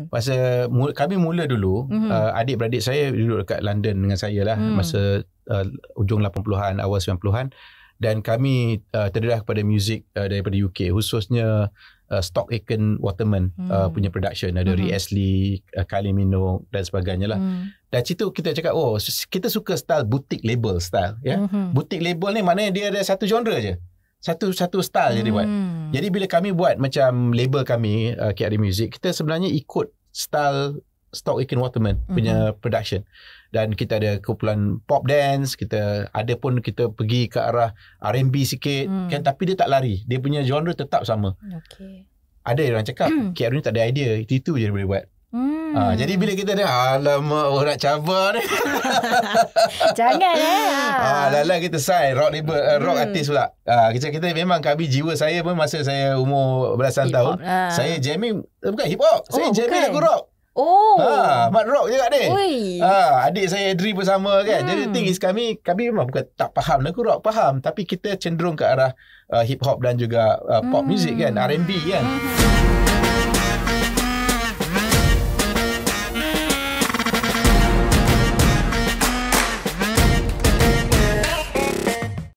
Hmm. Masa mula, kami mula dulu, mm-hmm. uh, adik-beradik saya duduk dekat London dengan saya lah mm. masa uh, ujung 80-an, awal 90-an dan kami uh, terdedah kepada muzik uh, daripada UK khususnya uh, Stock Aitken Waterman mm. uh, hmm. punya production ada mm-hmm. Ree Ashley, uh, Kylie Minogue dan sebagainya lah. Mm. Dan situ kita cakap oh kita suka style butik label style ya. Yeah? Mm-hmm. Boutique label ni maknanya dia ada satu genre je satu satu style hmm. dia buat. Jadi bila kami buat macam label kami uh, KRD Music, kita sebenarnya ikut style Stock Aiken Waterman punya mm-hmm. production dan kita ada kumpulan pop dance kita ada pun kita pergi ke arah R&B sikit mm. kan tapi dia tak lari dia punya genre tetap sama okay. ada orang cakap mm. KRD ni tak ada idea itu je dia boleh buat Ah, hmm. Ha, jadi bila kita dah alamak orang nak cabar ni. Jangan eh. Ah, ha, lah kita sai rock label, eh, hmm. rock artist pula. ha, kita kita memang kami jiwa saya pun masa saya umur belasan hip tahun, lah. saya jamming bukan hip hop. Oh, saya oh, jamming lagu rock. Oh. Ha, mat rock juga ni. Ha, adik saya Adri pun sama kan. Hmm. Jadi thing is kami kami memang bukan tak faham lagu rock, faham tapi kita cenderung ke arah uh, hip hop dan juga uh, pop hmm. music kan, R&B kan. Hmm.